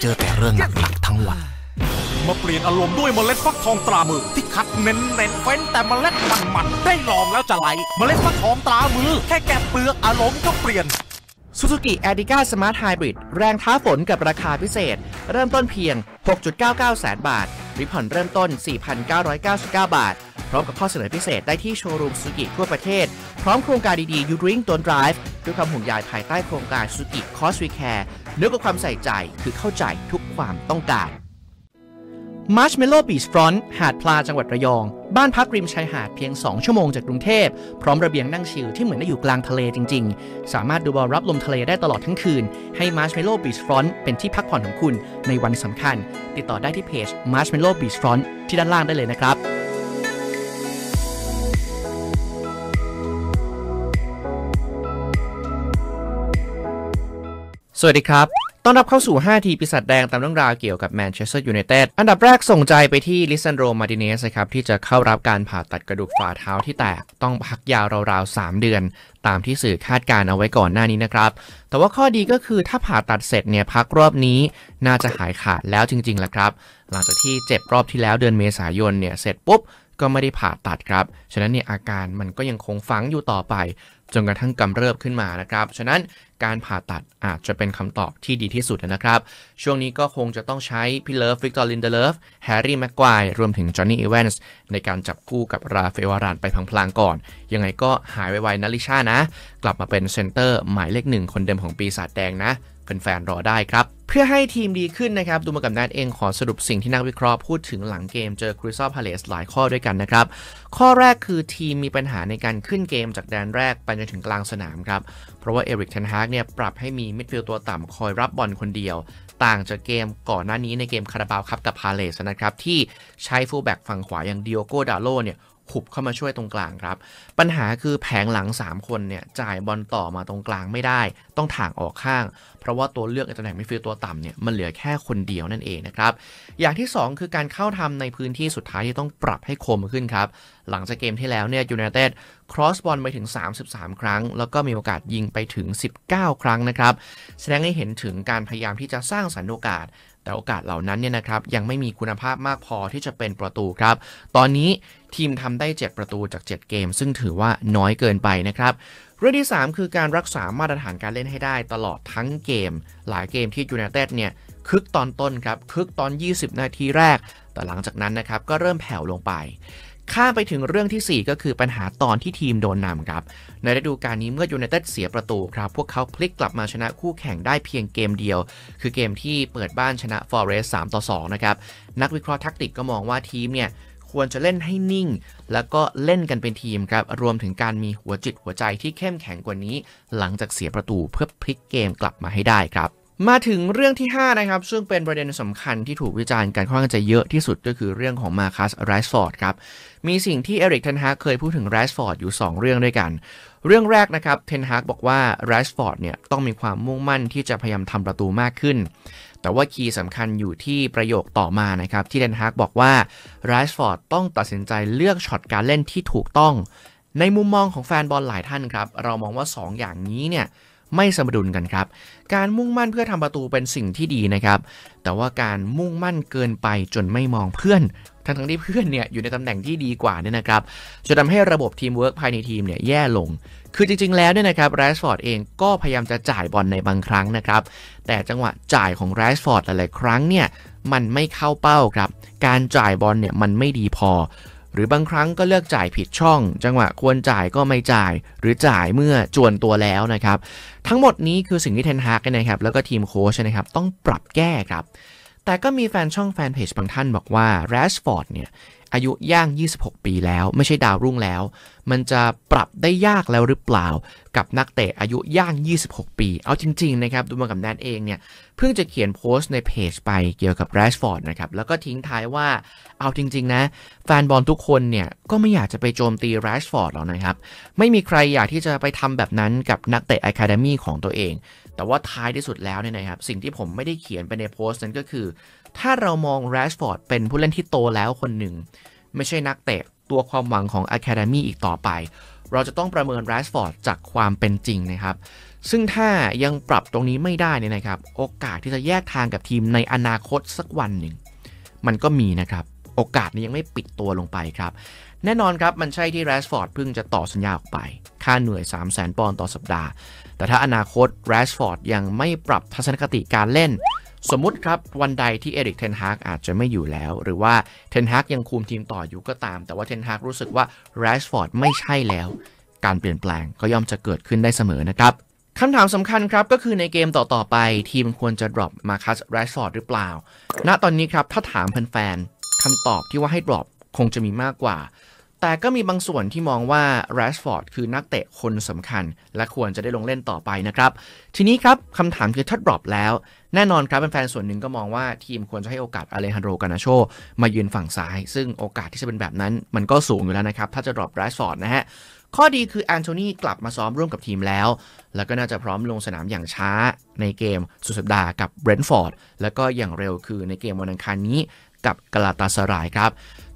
เจอแต่เรื่องหนักๆทั้งวันมาเปลี่ยนอารมณ์ด้วยเมล็ดฟักทองตรามือ ที่คัดเน้นเน้นเฟ้นแต่เมล็ดมันมันได้ลองแล้วจะไหลเมล็ดฟักทองตรามือแค่แกะเปลือกอารมณ์ก็เปลี่ยนซูซูกิแอดิก้าสมาร์ทไฮบริดแรงท้าฝนกับราคาพิเศษ เริ่มต้นเพียง 6.99 แสนบาทริพผ่อนเริ่มต้น 4,999 บาท พร้อมกับข้อเสนอพิเศษได้ที่โชว์รูมซูซูกิทั่วประเทศ พร้อมโครงการดีๆ You Drink Don't Drive ด้วยความห่วงใยภายใต้โครงการสุกิคอสวีแคร์ เนื้อกับความใส่ใจคือเข้าใจทุกความต้องการมาร์ชเมลโล่บีชฟรอนต์หาดพลาจังหวัดระยอง บ้านพักริมชายหาดเพียง 2 ชั่วโมงจากกรุงเทพ พร้อมระเบียงนั่งชิลที่เหมือนได้อยู่กลางทะเลจริงๆ สามารถดูบอลรับลมทะเลได้ตลอดทั้งคืน ให้มาร์ชเมลโล่บีชฟรอนต์เป็นที่พักผ่อนของคุณในวันสำคัญ ติดต่อได้ที่เพจมาร์ชเมลโล่บีชฟรอนต์ที่ด้านล่างได้เลยนะครับสวัสดีครับ ต้อนรับเข้าสู่ 5 ทีปีศาจแดงตามเรื่องราวเกี่ยวกับแมนเชสเตอร์ยูไนเต็ดอันดับแรกส่งใจไปที่ลิซันโดมาติเนสครับ ที่จะเข้ารับการผ่าตัดกระดูกฝ่าเท้าที่แตกต้องพักยาวราวๆ 3 เดือน ตามที่สื่อคาดการเอาไว้ก่อนหน้านี้นะครับ แต่ว่าข้อดีก็คือถ้าผ่าตัดเสร็จเนี่ยพักรอบนี้ น่าจะหายขาดแล้วจริงๆ แล้วครับหลังจากที่เจ็บรอบที่แล้วเดือนเมษายนเนี่ยเสร็จปุ๊บก็ไม่ได้ผ่าตัดครับฉะนั้นเนี่ยอาการมันก็ยังคงฝังอยู่ต่อไปจนกระทั่งกำเริบขึ้นมานะครับ ฉะนั้นการผ่าตัดอาจจะเป็นคำตอบที่ดีที่สุดนะครับ ช่วงนี้ก็คงจะต้องใช้พี่เลิฟวิกตอร์ลินเดเลิฟแฮร์รี่แม็กควายรวมถึงจอห์นนี่อีเวนส์ในการจับคู่กับราเฟวารานไปพลางๆก่อน ยังไงก็หายไวๆนะลิชานะ กลับมาเป็นเซนเตอร์หมายเลขหนึ่งคนเดิมของปีศาจแดงนะแฟนๆรอได้ครับ เพื่อให้ทีมดีขึ้นนะครับ ดูมากับนัดเองขอสรุปสิ่งที่นักวิเคราะห์พูดถึงหลังเกมเจอคริสตัลพาเลสหลายข้อด้วยกันนะครับ ข้อแรกคือทีมมีปัญหาในการขึ้นเกมจากแดนแรกไปจนถึงกลางสนามครับ เพราะว่าเอริกเทนฮากเนี่ยปรับให้มีมิดฟิลด์ตัวต่ำคอยรับบอลคนเดียว ต่างจากเกมก่อนหน้านี้ในเกมคาราบาวครับกับพาเลสนะครับที่ใช้ฟูลแบ็กฝั่งขวาอย่างดิโอโกดาโลเนี่ยหุบเข้ามาช่วยตรงกลางครับ ปัญหาคือแผงหลัง 3 คนเนี่ยจ่ายบอลต่อมาตรงกลางไม่ได้ ต้องถ่างออกข้าง เพราะว่าตัวเลือกในตำแหน่งมิฟิลตัวต่ำเนี่ยมันเหลือแค่คนเดียวนั่นเองนะครับ อย่างที่ 2 คือการเข้าทำในพื้นที่สุดท้าย ที่ต้องปรับให้คมขึ้นครับหลังจากเกมที่แล้วเนี่ยยูไนเต็ดครอสบอลไปถึง 33 ครั้ง แล้วก็มีโอกาสยิงไปถึง 19 ครั้งนะครับ แสดงให้เห็นถึงการพยายามที่จะสร้างสรรค์โอกาส แต่โอกาสเหล่านั้นเนี่ยนะครับยังไม่มีคุณภาพมากพอที่จะเป็นประตูครับ ตอนนี้ทีมทำได้ 7 ประตูจาก 7 เกมซึ่งถือว่าน้อยเกินไปนะครับ เรื่องที่ 3 คือการรักษามาตรฐานการเล่นให้ได้ตลอดทั้งเกม หลายเกมที่ยูไนเต็ดเนี่ยคึกตอนต้นครับคึกตอน 20 นาทีแรก แต่หลังจากนั้นนะครับก็เริ่มแผ่วลงไปข้ามไปถึงเรื่องที่ 4 ก็คือปัญหาตอนที่ทีมโดนนำครับ ในฤดูกาลนี้เมื่อยูไนเต็ดเสียประตูครับพวกเขาพลิกกลับมาชนะคู่แข่งได้เพียงเกมเดียว คือเกมที่เปิดบ้านชนะฟอร์เรส3ต่อ2นะครับ นักวิเคราะห์แทคติกก็มองว่าทีมเนี่ยควรจะเล่นให้นิ่ง แล้วก็เล่นกันเป็นทีมครับ รวมถึงการมีหัวจิตหัวใจที่เข้มแข็งกว่านี้หลังจากเสียประตูเพื่อพลิกเกมกลับมาให้ได้ครับมาถึงเรื่องที่5นะครับ ซึ่งเป็นประเด็นสำคัญที่ถูกวิจารณ์กันค่อนข้างจะเยอะที่สุดก็คือเรื่องของมาคัสไรส์ฟอร์ดครับ มีสิ่งที่เอริกเทนฮากเคยพูดถึงไรส์ฟอร์ดอยู่ 2 เรื่องด้วยกัน เรื่องแรกนะครับเทนฮากบอกว่าไรส์ฟอร์ดเนี่ยต้องมีความมุ่งมั่นที่จะพยายามทำประตูมากขึ้น แต่ว่าคีย์สำคัญอยู่ที่ประโยคต่อมานะครับที่เทนฮากบอกว่าไรส์ฟอร์ดต้องตัดสินใจเลือกช็อตการเล่นที่ถูกต้องในมุมมองของแฟนบอลหลายท่านครับเรามองว่า 2 อย่างนี้เนี่ยไม่สมดุลกันครับ การมุ่งมั่นเพื่อทำประตูเป็นสิ่งที่ดีนะครับ แต่ว่าการมุ่งมั่นเกินไปจนไม่มองเพื่อน ทั้งทั้งที่เพื่อนเนี่ยอยู่ในตำแหน่งที่ดีกว่านี่นะครับจะทำให้ระบบทีมเวิร์กภายในทีมเนี่ยแย่ลง คือจริงๆแล้วเนี่ยนะครับไรส์ฟอร์ดเองก็พยายามจะจ่ายบอลในบางครั้งนะครับ แต่จังหวะจ่ายของไรส์ฟอร์ดหลายๆครั้งเนี่ยมันไม่เข้าเป้าครับ การจ่ายบอลเนี่ยมันไม่ดีพอรือบางครั้งก็เลือกจ่ายผิดช่อง จังหวะควรจ่ายก็ไม่จ่ายหรือจ่ายเมื่อจวนตัวแล้วนะครับ ทั้งหมดนี้คือสิ่งที่เทนฮากนะครับ แล้วก็ทีมโค้ชนะครับ ต้องปรับแก้ครับ แต่ก็มีแฟนช่องแฟนเพจบางท่านบอกว่าแรชฟอร์ดเนี่ยอายุย่าง 26 ปีแล้วไม่ใช่ดาวรุ่งแล้ว มันจะปรับได้ยากแล้วหรือเปล่ากับนักเตะอายุย่าง 26 ปี เอาจริงๆนะครับดูมากับแนทเองเนี่ย เพิ่งจะเขียนโพสต์ในเพจไปเกี่ยวกับแรชฟอร์ดนะครับแล้วก็ทิ้งท้ายว่าเอาจริง ๆ นะแฟนบอลทุกคนเนี่ยก็ไม่อยากจะไปโจมตีแรชฟอร์ดหรอกนะครับ ไม่มีใครอยากที่จะไปทำแบบนั้นกับนักเตะอะคาเดมี่ของตัวเอง แต่ว่าท้ายที่สุดแล้วเนี่ยนะครับสิ่งที่ผมไม่ได้เขียนไปในโพสต์นั้นก็คือถ้าเรามองแรชฟอร์ดเป็นผู้เล่นที่โตแล้วคนหนึ่ง ไม่ใช่นักเตะตัวความหวังของ Academy อีกต่อไป เราจะต้องประเมินแรชฟอร์ดจากความเป็นจริงนะครับ ซึ่งถ้ายังปรับตรงนี้ไม่ได้เนี่ยนะครับ โอกาสที่จะแยกทางกับทีมในอนาคตสักวันหนึ่ง มันก็มีนะครับ โอกาสนี้ยังไม่ปิดตัวลงไปครับ แน่นอนครับมันใช่ที่แรชฟอร์ดเพิ่งจะต่อสัญญาออกไป ค่าเหนื่อย3 0 0 0 0 0 ปอนด์ต่อสัปดาห์แต่ถ้าอนาคตแรชฟอร์ดยังไม่ปรับทัศนคติการเล่นสมมุติครับวันใดที่เอริกเทนฮากอาจจะไม่อยู่แล้ว หรือว่าเทนฮากยังคุมทีมต่ออยู่ก็ตาม แต่ว่าเทนฮากรู้สึกว่าแรชฟอร์ดไม่ใช่แล้วการเปลี่ยนแปลงก็ย่อมจะเกิดขึ้นได้เสมอนะครับคำถามสำคัญครับก็คือในเกมต่อ ๆ ไป ทีมควรจะดรอปมาคัสแรชฟอร์ดหรือเปล่า ณตอนนี้ครับถ้าถามแฟนๆคำตอบที่ว่าให้ดรอปคงจะมีมากกว่าแต่ก็มีบางส่วนที่มองว่าแรชฟอร์ดคือนักเตะคนสำคัญ และควรจะได้ลงเล่นต่อไปนะครับ ทีนี้ครับคำถามคือถ้าดรอปแล้ว แน่นอนครับแฟนๆส่วนหนึ่งก็มองว่าทีมควรจะให้โอกาสอเลฮันโดกานาโชมายืนฝั่งซ้าย ซึ่งโอกาสที่จะเป็นแบบนั้นมันก็สูงอยู่แล้วนะครับ ถ้าจะดรอปแรชฟอร์ดนะฮะ ข้อดีคือแอนโทนีกลับมาซ้อมร่วมกับทีมแล้ว แล้วก็น่าจะพร้อมลงสนามอย่างช้าในเกม สุดสัปดาห์กับเบรนท์ฟอร์ดแล้วก็อย่างเร็วคือในเกมวันอังคารนี้กับกลาตาสรายครับ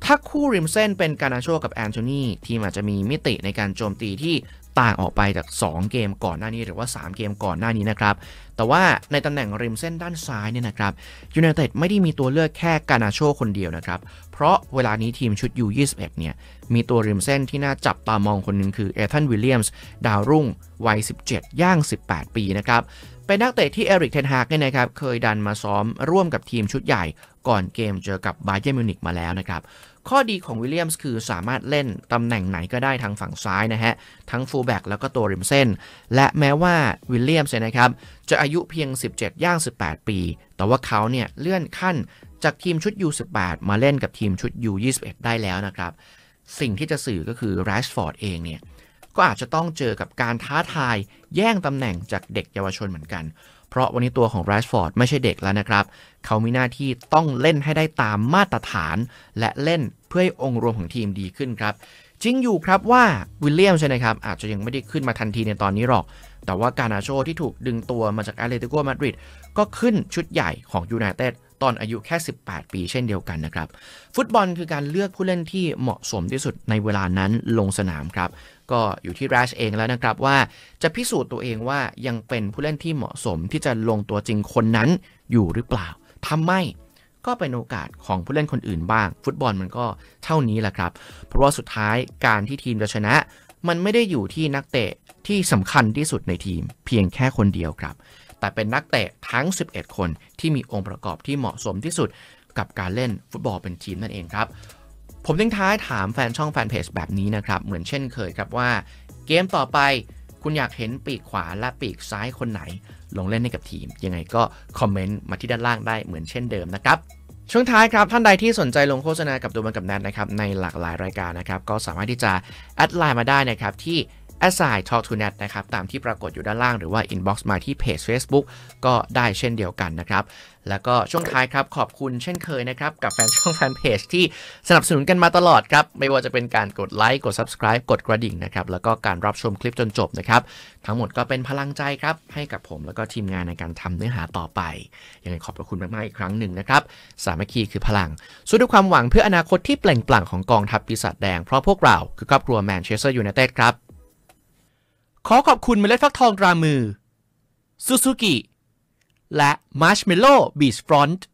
ถ้าคู่ริมเส้นเป็นการาโชกับแอนโทนีทีมอาจจะมีมิติในการโจมตีที่ต่างออกไปจาก 2 เกมก่อนหน้านี้หรือว่า 3 เกมก่อนหน้านี้นะครับ แต่ว่าในตำแหน่งริมเส้นด้านซ้ายเนี่ยนะครับยูไนเต็ดไม่ได้มีตัวเลือกแค่กานาโชคนเดียวนะครับ เพราะเวลานี้ทีมชุด U21 เนี่ย มีตัวริมเส้นที่น่าจับตามองคนหนึ่งคือเอทันวิลเลียมส์ดาวรุ่งวัย17ย่าง 18 ปีนะครับเป็นนักเตะที่เอริกเทนฮากเนี่ยนะครับเคยดันมาซ้อมร่วมกับทีมชุดใหญ่ก่อนเกมเจอกับบาเยอร์มิวนิกมาแล้วนะครับ ข้อดีของวิลเลียมส์คือสามารถเล่นตำแหน่งไหนก็ได้ทางฝั่งซ้ายนะฮะ ทั้งฟูลแบ็กแล้วก็ตัวริมเส้น และแม้ว่าวิลเลียมส์นะครับ จะอายุเพียง 17 ย่าง 18 ปี แต่ว่าเขาเนี่ยเลื่อนขั้นจากทีมชุด U18 มาเล่นกับทีมชุด U21 ได้แล้วนะครับ สิ่งที่จะสื่อก็คือไรชฟอร์ดเองเนี่ยก็อาจจะต้องเจอกับการท้าทายแย่งตำแหน่งจากเด็กเยาวชนเหมือนกันเพราะวันนี้ตัวของไรชฟอร์ดไม่ใช่เด็กแล้วนะครับ เขามีหน้าที่ต้องเล่นให้ได้ตามมาตรฐาน และเล่นเพื่อให้องค์รวมของทีมดีขึ้นครับ จริงอยู่ครับว่าวิลเลียมใช่ไหมครับ อาจจะยังไม่ได้ขึ้นมาทันทีในตอนนี้หรอก แต่ว่าการาโชที่ถูกดึงตัวมาจากแอตเลติโกมาดริดก็ขึ้นชุดใหญ่ของยูไนเต็ดตอนอายุแค่ 18 ปีเช่นเดียวกันนะครับ ฟุตบอลคือการเลือกผู้เล่นที่เหมาะสมที่สุดในเวลานั้นลงสนามครับก็อยู่ที่ราชเองแล้วนะครับ ว่า จะพิสูจน์ตัวเองว่ายังเป็นผู้เล่นที่เหมาะสมที่จะลงตัวจริงคนนั้นอยู่หรือเปล่า ทำไม่ ก็เป็นโอกาสของผู้เล่นคนอื่นบ้าง ฟุตบอลมันก็เท่านี้แหละครับ เพราะว่าสุดท้ายการที่ทีมจะชนะ มันไม่ได้อยู่ที่นักเตะ ที่สำคัญที่สุดในทีม เพียงแค่คนเดียวครับ แต่เป็นนักเตะทั้ง 11 คนที่มีองค์ประกอบที่เหมาะสมที่สุดกับการเล่นฟุตบอลเป็นทีมนั่นเองครับผมทิ้งท้ายถามแฟนช่องแฟนเพจแบบนี้นะครับเหมือนเช่นเคยครับว่าเกมต่อไปคุณอยากเห็นปีกขวาและปีกซ้ายคนไหนลงเล่นให้กับทีม ยังไงก็คอมเมนต์มาที่ด้านล่างได้เหมือนเช่นเดิมนะครับช่วงท้ายครับท่านใดที่สนใจลงโฆษณากับดูมันกับแนทนะครับในหลากหลายรายการนะครับก็สามารถที่จะแอดไลน์มาได้นะครับที่ assign talk to net นะครับ ตามที่ปรากฏอยู่ด้านล่างหรือว่า inbox มาที่เพจ Facebook ก็ได้เช่นเดียวกันนะครับ แล้วก็ช่วงท้ายครับ ขอบคุณเช่นเคยนะครับ กับแฟนช่องแฟนเพจที่สนับสนุนกันมาตลอดครับ ไม่ว่าจะเป็นการกดไลค์กด Subscribe กดกระดิ่งนะครับ แล้วก็การรับชมคลิปจนจบนะครับ ทั้งหมดก็เป็นพลังใจครับ ให้กับผมแล้วก็ทีมงานในการทำเนื้อหาต่อไปยังไงขอบพระคุณมากๆอีกครั้งหนึ่งนะครับสามัคคีคือพลังสู้ด้วยความหวังเพื่ออนาคตที่เปล่งปลั่งของกองทัพปีศาจแดงเพราะพวกเราคือครอบครัวแมนเชสเตอร์ยูไนเต็ดครับขอขอบคุณเมล็ดฟักทองรามือซูซูกิ และมาร์ชเมลโล่บีชฟรอนท์